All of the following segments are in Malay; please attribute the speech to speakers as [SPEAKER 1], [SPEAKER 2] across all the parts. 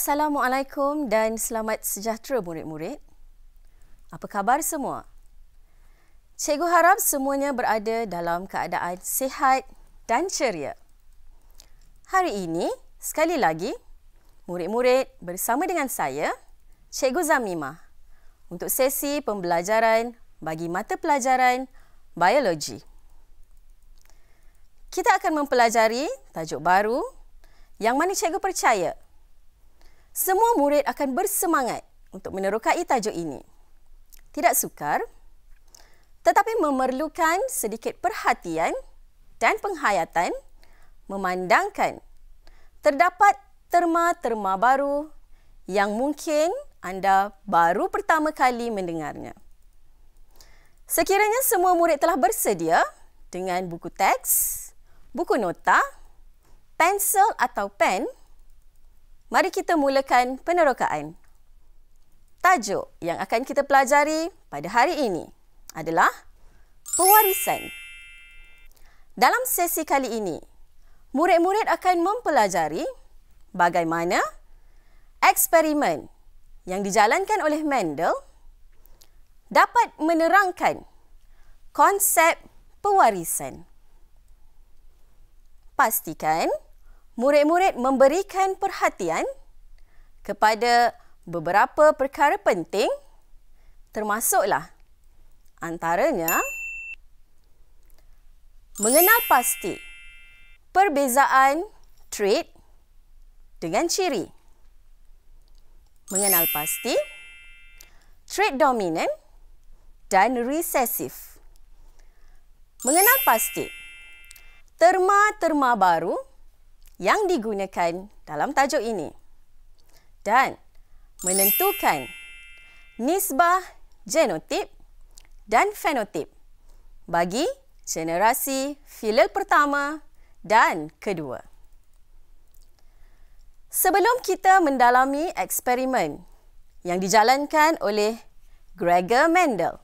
[SPEAKER 1] Assalamualaikum dan selamat sejahtera murid-murid. Apa khabar semua? Cikgu harap semuanya berada dalam keadaan sihat dan ceria. Hari ini, sekali lagi, murid-murid bersama dengan saya, Cikgu Zamimah, untuk sesi pembelajaran bagi mata pelajaran biologi. Kita akan mempelajari tajuk baru yang mana cikgu percaya semua murid akan bersemangat untuk menerokai tajuk ini. Tidak sukar, tetapi memerlukan sedikit perhatian dan penghayatan memandangkan terdapat terma-terma baru yang mungkin anda baru pertama kali mendengarnya. Sekiranya semua murid telah bersedia dengan buku teks, buku nota, pensel atau pen, mari kita mulakan penerokaan. Tajuk yang akan kita pelajari pada hari ini adalah pewarisan. Dalam sesi kali ini, murid-murid akan mempelajari bagaimana eksperimen yang dijalankan oleh Mendel dapat menerangkan konsep pewarisan. Pastikan murid-murid memberikan perhatian kepada beberapa perkara penting termasuklah antaranya mengenal pasti perbezaan trait dengan ciri mengenal pasti trait dominant dan resesif, mengenal pasti terma-terma baru yang digunakan dalam tajuk ini dan menentukan nisbah genotip dan fenotip bagi generasi filial pertama dan kedua. Sebelum kita mendalami eksperimen yang dijalankan oleh Gregor Mendel,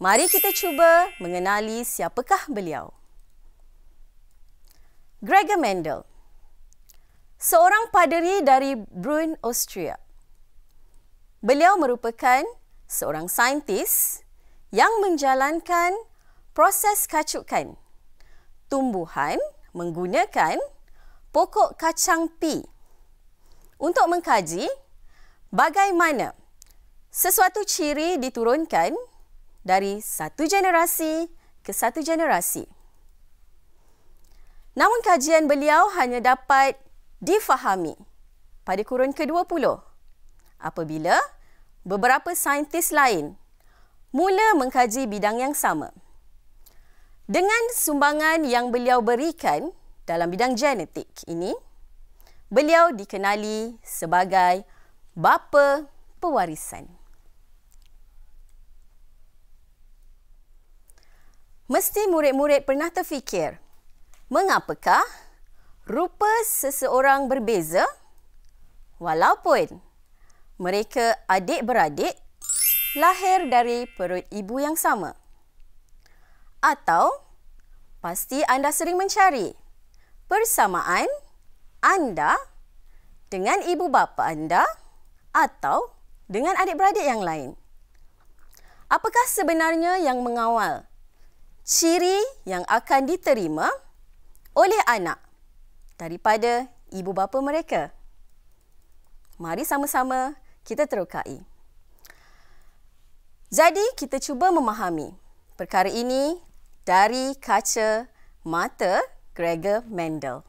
[SPEAKER 1] mari kita cuba mengenali siapakah beliau. Gregor Mendel, seorang paderi dari Brun, Austria. Beliau merupakan seorang saintis yang menjalankan proses kacukan tumbuhan menggunakan pokok kacang pi untuk mengkaji bagaimana sesuatu ciri diturunkan dari satu generasi ke satu generasi. Namun kajian beliau hanya dapat difahami pada kurun ke-20 apabila beberapa saintis lain mula mengkaji bidang yang sama. Dengan sumbangan yang beliau berikan dalam bidang genetik ini, beliau dikenali sebagai bapa pewarisan. Mesti murid-murid pernah terfikir, Mengapakah rupa seseorang berbeza walaupun mereka adik-beradik lahir dari perut ibu yang sama? Atau pasti anda sering mencari persamaan anda dengan ibu bapa anda atau dengan adik-beradik yang lain? Apakah sebenarnya yang mengawal ciri yang akan diterima? oleh anak daripada ibu bapa mereka. Mari sama-sama kita terukai. Jadi kita cuba memahami perkara ini dari kaca mata Gregor Mendel.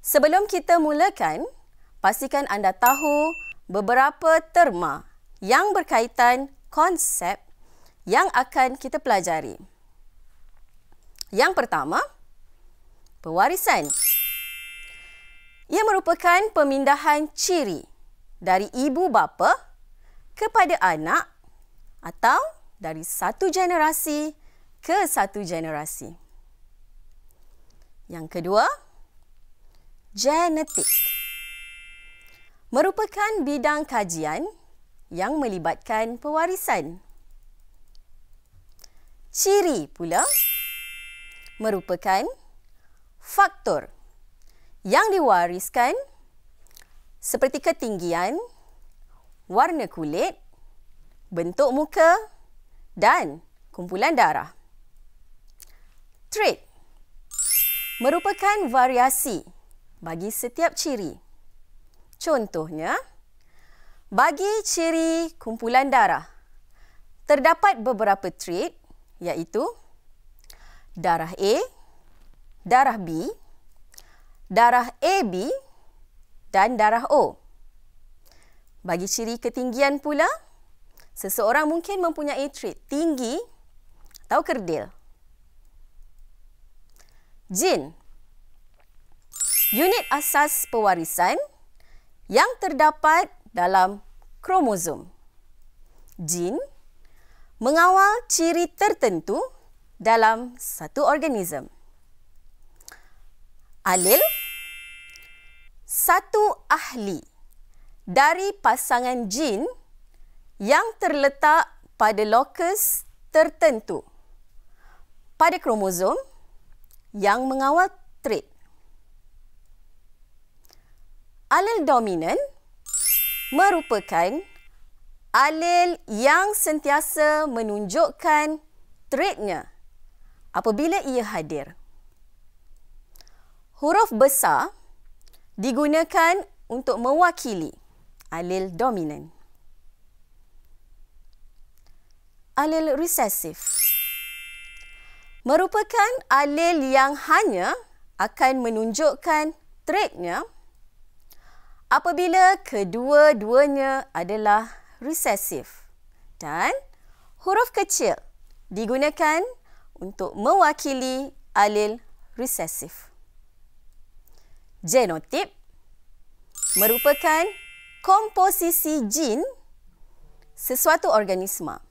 [SPEAKER 1] Sebelum kita mulakan, pastikan anda tahu beberapa terma yang berkaitan konsep yang akan kita pelajari. Yang pertama, pewarisan. Ia merupakan pemindahan ciri dari ibu bapa kepada anak atau dari satu generasi ke satu generasi. Yang kedua, genetik. Merupakan bidang kajian yang melibatkan pewarisan. Ciri pula merupakan faktor yang diwariskan seperti ketinggian, warna kulit, bentuk muka dan kumpulan darah. Trait merupakan variasi bagi setiap ciri. Contohnya, bagi ciri kumpulan darah, terdapat beberapa trait iaitu darah A, darah B, darah AB dan darah O. Bagi ciri ketinggian pula, seseorang mungkin mempunyai trait tinggi atau kerdil. Jin. Unit asas pewarisan yang terdapat dalam kromosom. Jin mengawal ciri tertentu dalam satu organisme. Alil, satu ahli dari pasangan jin yang terletak pada lokus tertentu pada kromosom yang mengawal trait. Alil dominan merupakan alil yang sentiasa menunjukkan traitnya apabila ia hadir. Huruf besar digunakan untuk mewakili alil dominan. Alil resesif merupakan alil yang hanya akan menunjukkan traitnya apabila kedua-duanya adalah resesif dan huruf kecil digunakan untuk mewakili alil resesif. Genotip merupakan komposisi gen sesuatu organisma.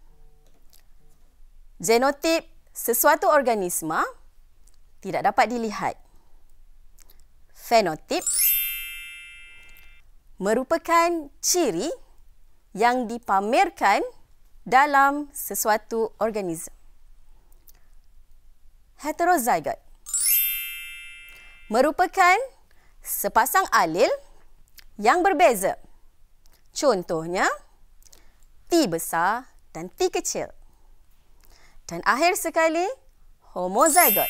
[SPEAKER 1] Genotip sesuatu organisma tidak dapat dilihat. Fenotip merupakan ciri yang dipamerkan dalam sesuatu organisma heterozygote merupakan sepasang alil yang berbeza. Contohnya, T besar dan T kecil. Dan akhir sekali, homozygote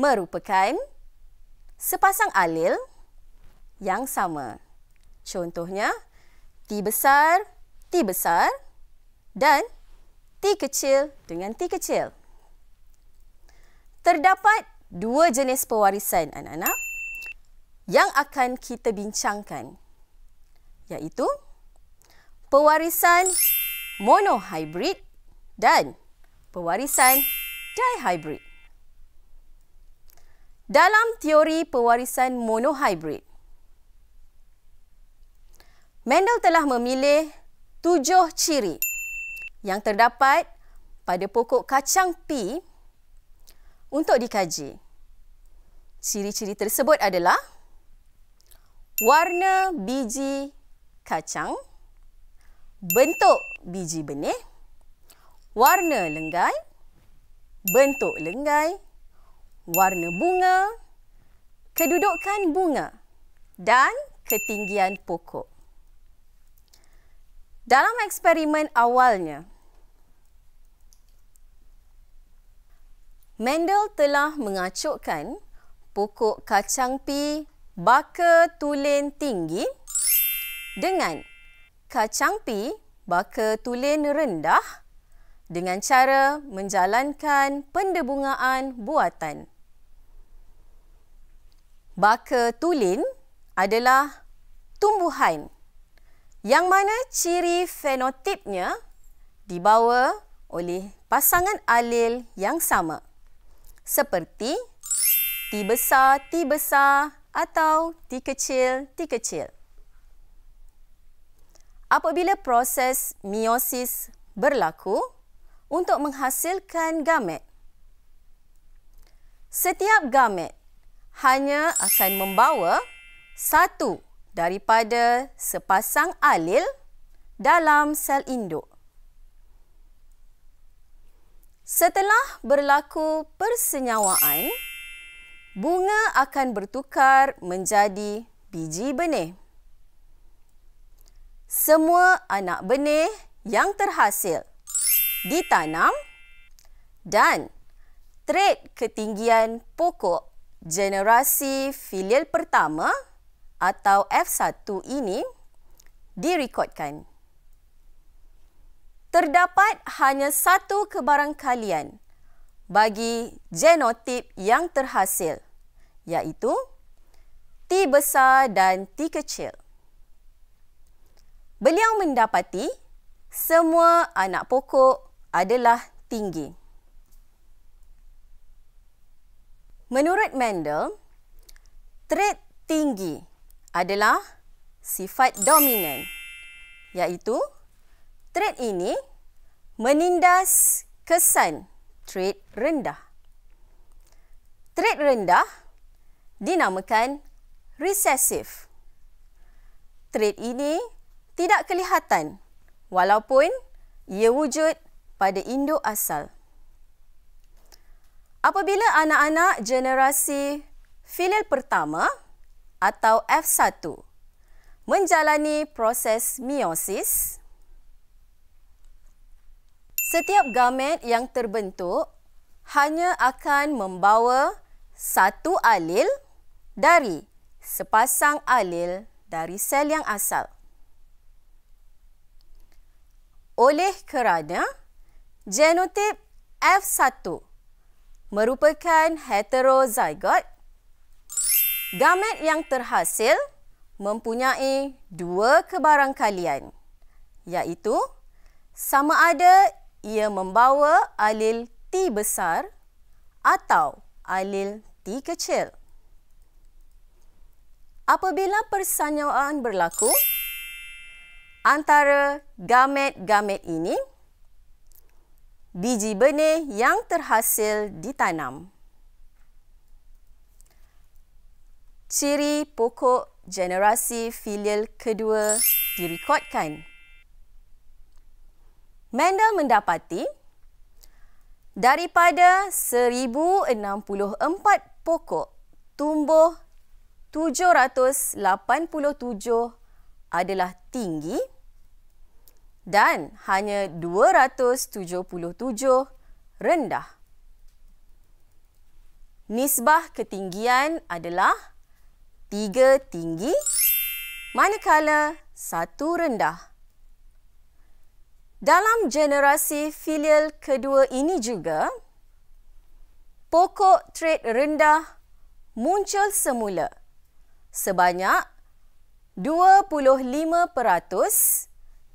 [SPEAKER 1] merupakan sepasang alil yang sama. Contohnya, T besar, T besar dan T kecil dengan T kecil terdapat dua jenis pewarisan anak-anak yang akan kita bincangkan iaitu pewarisan monohybrid dan pewarisan dihybrid. Dalam teori pewarisan monohybrid, Mendel telah memilih tujuh ciri yang terdapat pada pokok kacang pea untuk dikaji. Ciri-ciri tersebut adalah warna biji kacang, bentuk biji benih, warna lenggai, bentuk lenggai, warna bunga, kedudukan bunga dan ketinggian pokok. Dalam eksperimen awalnya, Mendel telah mengacukkan pokok kacang pi baka tulen tinggi dengan kacang pi baka tulen rendah dengan cara menjalankan pendebungaan buatan. Baka tulen adalah tumbuhan yang mana ciri fenotipnya dibawa oleh pasangan alil yang sama seperti T besar, T besar atau T kecil, T kecil. Apabila proses meiosis berlaku untuk menghasilkan gamet, setiap gamet hanya akan membawa satu daripada sepasang alil dalam sel induk. Setelah berlaku persenyawaan, bunga akan bertukar menjadi biji benih. Semua anak benih yang terhasil ditanam dan trait ketinggian pokok generasi filial pertama atau F1 ini direkodkan terdapat hanya satu kebarangkalian bagi genotip yang terhasil iaitu T besar dan T kecil. Beliau mendapati semua anak pokok adalah tinggi. Menurut Mendel, trait tinggi adalah sifat dominan iaitu trade ini menindas kesan trade rendah. Trade rendah dinamakan recessive. Trade ini tidak kelihatan walaupun ia wujud pada induk asal. Apabila anak-anak generasi filial pertama atau F1 menjalani proses meiosis, setiap gamet yang terbentuk hanya akan membawa satu alil dari sepasang alil dari sel yang asal. Oleh kerana genotip F1 merupakan heterozygot, gamet yang terhasil mempunyai dua kebarangkalian iaitu sama ada ia membawa alil T besar atau alil T kecil. Apabila persenyawaan berlaku, antara gamet-gamet ini, biji benih yang terhasil ditanam. Ciri pokok generasi filial kedua direkodkan. Mendel mendapati daripada 1064 pokok tumbuh 787 adalah tinggi dan hanya 277 rendah. Nisbah ketinggian adalah 3 tinggi manakala 1 rendah. Dalam generasi filial kedua ini juga, pokok trade rendah muncul semula sebanyak 25%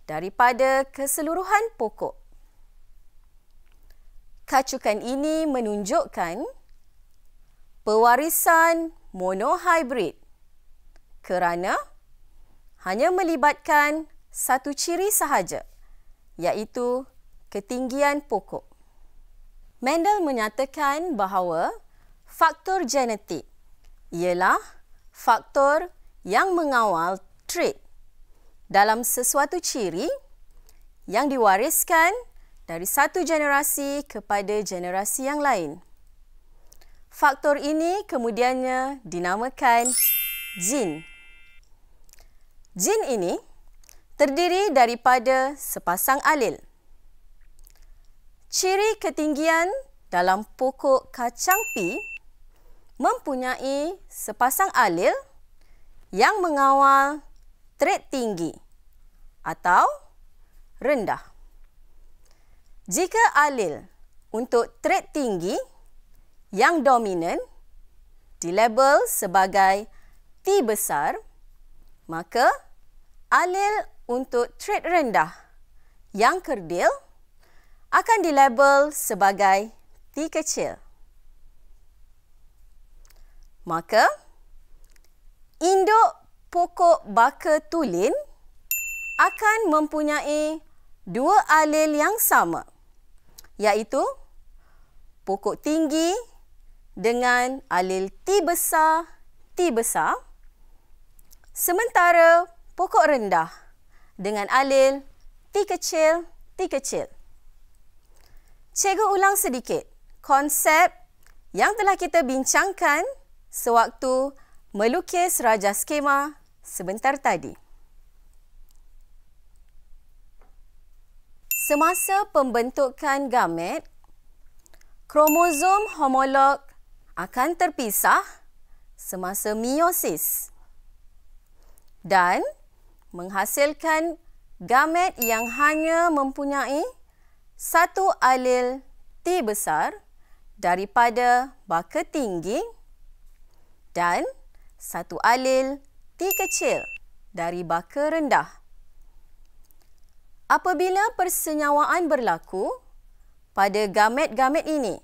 [SPEAKER 1] daripada keseluruhan pokok. Kacukan ini menunjukkan pewarisan monohibrid kerana hanya melibatkan satu ciri sahaja iaitu ketinggian pokok. Mendel menyatakan bahawa faktor genetik ialah faktor yang mengawal trait dalam sesuatu ciri yang diwariskan dari satu generasi kepada generasi yang lain. Faktor ini kemudiannya dinamakan gen. Gen ini terdiri daripada sepasang alil. Ciri ketinggian dalam pokok kacang pi mempunyai sepasang alil yang mengawal trait tinggi atau rendah. Jika alil untuk trait tinggi yang dominan dilabel sebagai T besar, maka alil untuk trade rendah yang kerdil akan dilabel sebagai T kecil. Maka, induk pokok baka tulin akan mempunyai dua alil yang sama iaitu pokok tinggi dengan alil T besar T besar sementara pokok rendah dengan alil T kecil, T kecil. Cikgu ulang sedikit konsep yang telah kita bincangkan sewaktu melukis raja skema sebentar tadi. Semasa pembentukan gamet, kromosom homolog akan terpisah semasa meiosis. Dan menghasilkan gamet yang hanya mempunyai satu alil T besar daripada baka tinggi dan satu alil T kecil dari baka rendah. Apabila persenyawaan berlaku pada gamet-gamet ini,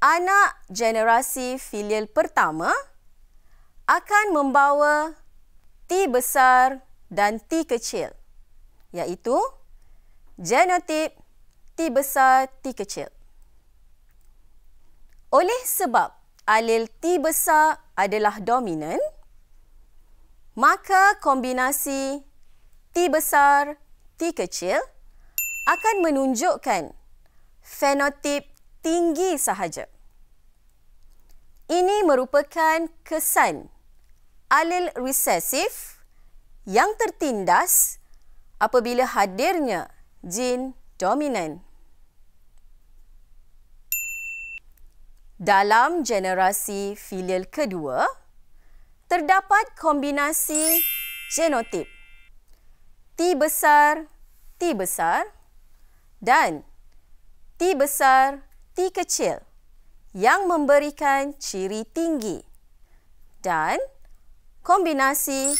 [SPEAKER 1] anak generasi filial pertama akan membawa T besar dan T kecil iaitu genotip T besar T kecil. Oleh sebab alil T besar adalah dominan, maka kombinasi T besar T kecil akan menunjukkan fenotip tinggi sahaja. Ini merupakan kesan alil resesif yang tertindas apabila hadirnya jin dominan. Dalam generasi filial kedua, terdapat kombinasi genotip T besar, T besar dan T besar, T kecil yang memberikan ciri tinggi dan kombinasi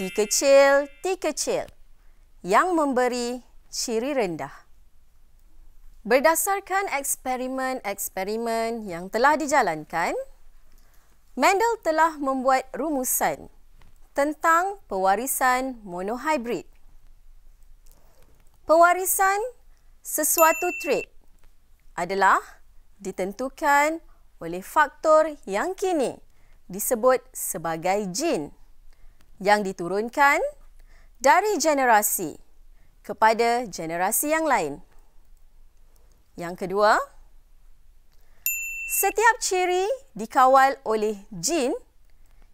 [SPEAKER 1] T kecil, T kecil yang memberi ciri rendah. Berdasarkan eksperimen-eksperimen yang telah dijalankan, Mendel telah membuat rumusan tentang pewarisan monohibrid. Pewarisan sesuatu trait adalah ditentukan oleh faktor yang kini disebut sebagai jin yang diturunkan dari generasi kepada generasi yang lain. Yang kedua, setiap ciri dikawal oleh jin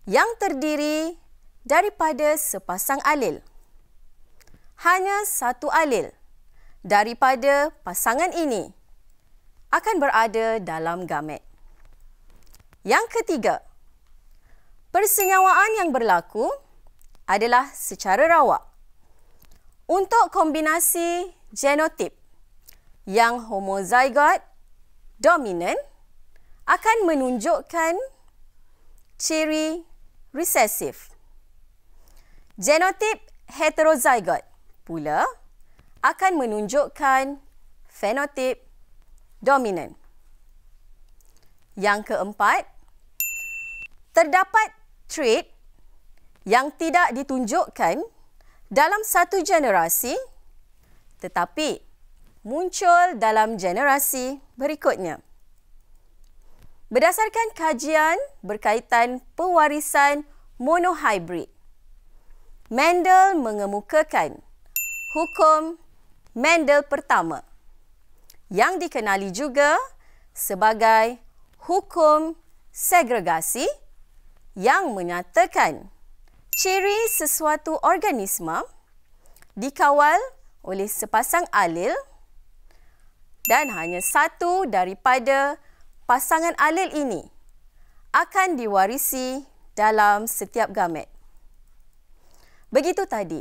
[SPEAKER 1] yang terdiri daripada sepasang alil. Hanya satu alil daripada pasangan ini akan berada dalam gamet. Yang ketiga, Persenyawaan yang berlaku adalah secara rawak. Untuk kombinasi genotip yang homozygot dominant akan menunjukkan ciri resesif. Genotip heterozygot pula akan menunjukkan fenotip dominant. Yang keempat, terdapat trait yang tidak ditunjukkan dalam satu generasi tetapi muncul dalam generasi berikutnya. Berdasarkan kajian berkaitan pewarisan monohybrid, Mendel mengemukakan hukum Mendel pertama yang dikenali juga sebagai hukum segregasi yang menyatakan ciri sesuatu organisma dikawal oleh sepasang alil dan hanya satu daripada pasangan alil ini akan diwarisi dalam setiap gamet. Begitu tadi,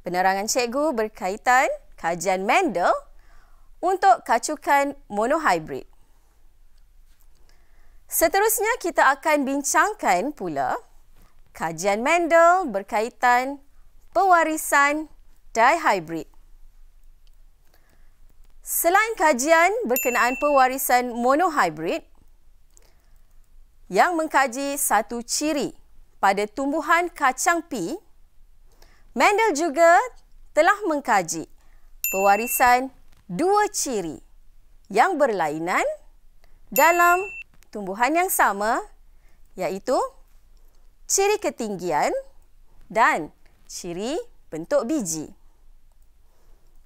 [SPEAKER 1] penerangan cikgu berkaitan kajian Mendel untuk kacukan monohybrid. Seterusnya kita akan bincangkan pula kajian Mendel berkaitan pewarisan dihybrid. Selain kajian berkenaan pewarisan monohybrid yang mengkaji satu ciri pada tumbuhan kacang pi, Mendel juga telah mengkaji pewarisan dua ciri yang berlainan dalam tumbuhan yang sama iaitu ciri ketinggian dan ciri bentuk biji.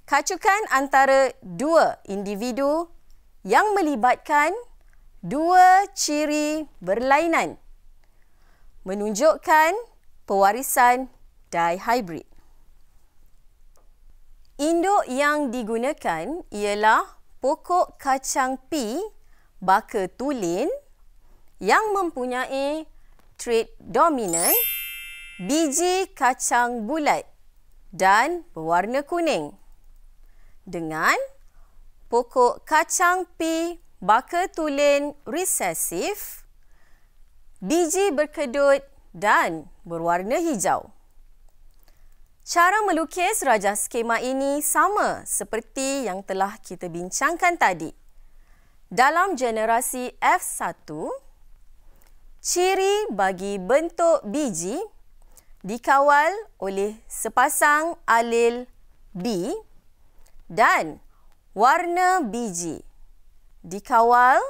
[SPEAKER 1] Kacukan antara dua individu yang melibatkan dua ciri berlainan menunjukkan pewarisan dihybrid. Induk yang digunakan ialah pokok kacang pi baka tulen yang mempunyai trait dominan biji kacang bulat dan berwarna kuning dengan pokok kacang pi baka tulen resesif biji berkedut dan berwarna hijau. Cara melukis rajah skema ini sama seperti yang telah kita bincangkan tadi. Dalam generasi F1, ciri bagi bentuk biji dikawal oleh sepasang alil B dan warna biji dikawal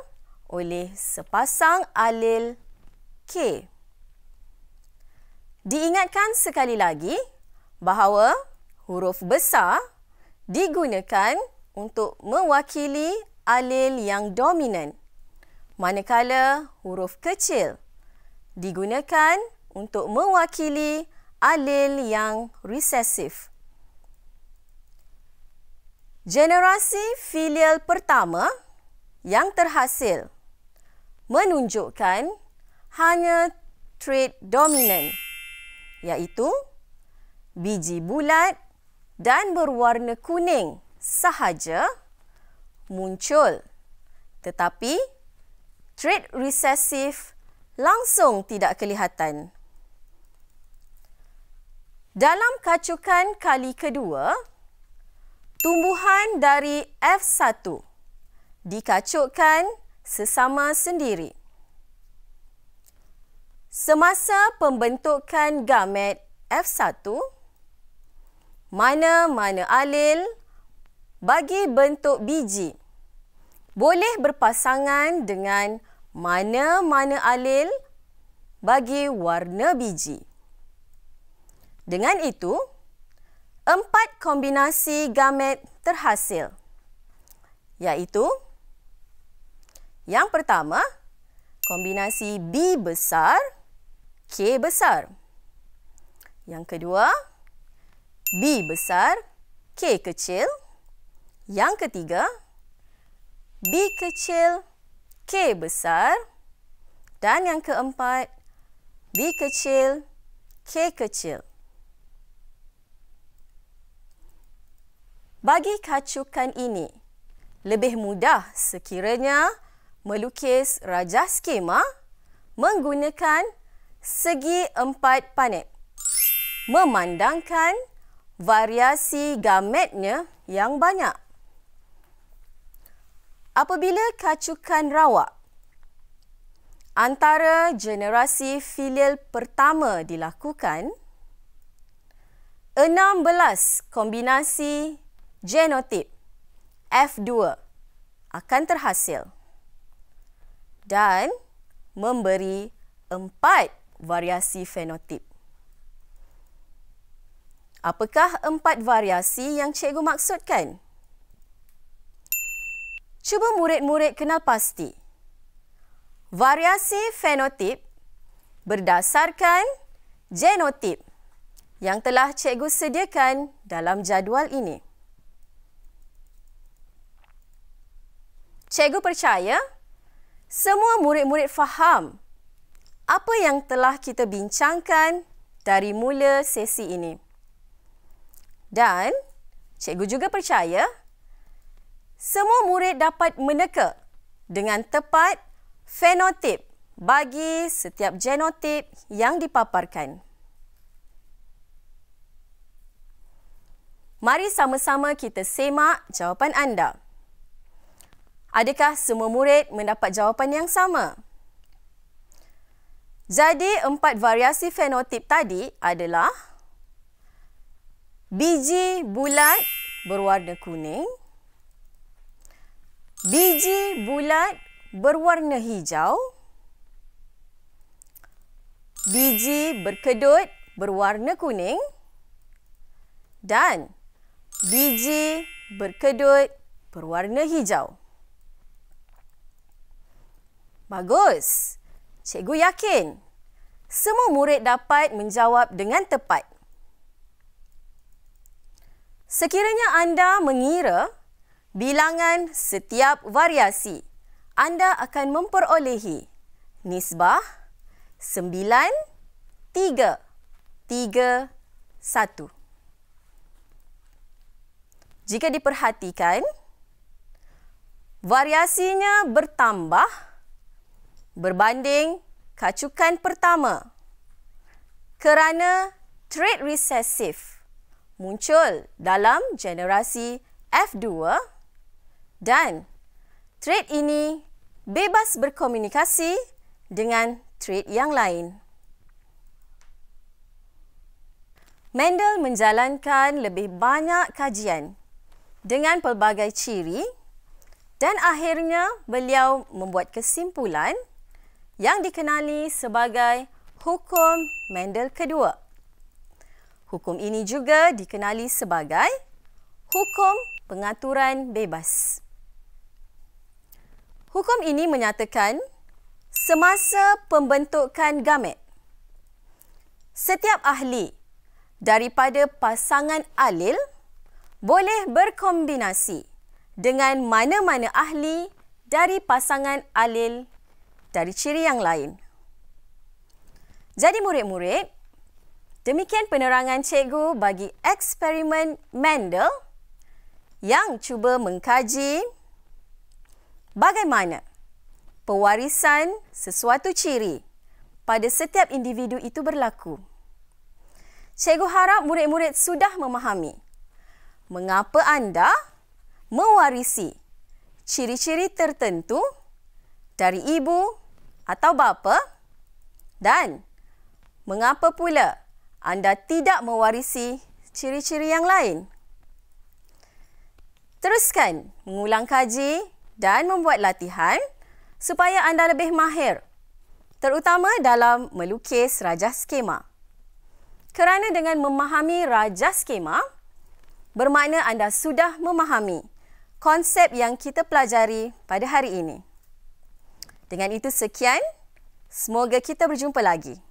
[SPEAKER 1] oleh sepasang alil K. Diingatkan sekali lagi bahawa huruf besar digunakan untuk mewakili alil yang dominan. Manakala huruf kecil digunakan untuk mewakili alil yang resesif. Generasi filial pertama yang terhasil menunjukkan hanya trait dominan iaitu biji bulat dan berwarna kuning sahaja muncul. Tetapi trait resesif langsung tidak kelihatan. Dalam kacukan kali kedua, tumbuhan dari F1 dikacukkan sesama sendiri. Semasa pembentukan gamet F1, mana-mana alil bagi bentuk biji boleh berpasangan dengan mana-mana alil bagi warna biji. Dengan itu, empat kombinasi gamet terhasil. Yaitu yang pertama, kombinasi B besar K besar. Yang kedua, B besar K kecil. Yang ketiga, B kecil, K besar. Dan yang keempat, B kecil, K kecil. Bagi kacukan ini, lebih mudah sekiranya melukis rajah skema menggunakan segi empat panik. Memandangkan variasi gametnya yang banyak apabila kacukan rawak antara generasi filial pertama dilakukan 16 kombinasi genotip F2 akan terhasil dan memberi 4 variasi fenotip. Apakah empat variasi yang cikgu maksudkan? Cuba murid-murid kenal pasti. Variasi fenotip berdasarkan genotip yang telah cikgu sediakan dalam jadual ini. Cikgu percaya semua murid-murid faham apa yang telah kita bincangkan dari mula sesi ini. Dan cikgu juga percaya semua murid dapat meneka dengan tepat fenotip bagi setiap genotip yang dipaparkan. Mari sama-sama kita semak jawapan anda. Adakah semua murid mendapat jawapan yang sama? Jadi, empat variasi fenotip tadi adalah biji bulat berwarna kuning, Biji bulat berwarna hijau. Biji berkedut berwarna kuning. Dan biji berkedut berwarna hijau. Bagus. Cikgu yakin semua murid dapat menjawab dengan tepat. Sekiranya anda mengira bilangan setiap variasi. Anda akan memperolehi nisbah 9331. Jika diperhatikan, variasinya bertambah berbanding kacukan pertama kerana trait resesif muncul dalam generasi F2 dan trade ini bebas berkomunikasi dengan trade yang lain. Mendel menjalankan lebih banyak kajian dengan pelbagai ciri dan akhirnya beliau membuat kesimpulan yang dikenali sebagai hukum Mendel kedua. Hukum ini juga dikenali sebagai hukum pengaturan bebas. Hukum ini menyatakan semasa pembentukan gamet, setiap ahli daripada pasangan alil boleh berkombinasi dengan mana-mana ahli dari pasangan alil dari ciri yang lain. Jadi murid-murid, demikian penerangan cikgu bagi eksperimen Mendel yang cuba mengkaji bagaimana pewarisan sesuatu ciri pada setiap individu itu berlaku. Cikgu harap murid-murid sudah memahami mengapa anda mewarisi ciri-ciri tertentu dari ibu atau bapa dan mengapa pula anda tidak mewarisi ciri-ciri yang lain. Teruskan mengulang kaji dan membuat latihan supaya anda lebih mahir terutama dalam melukis rajah skema. Kerana dengan memahami rajah skema bermakna anda sudah memahami konsep yang kita pelajari pada hari ini. Dengan itu sekian, semoga kita berjumpa lagi.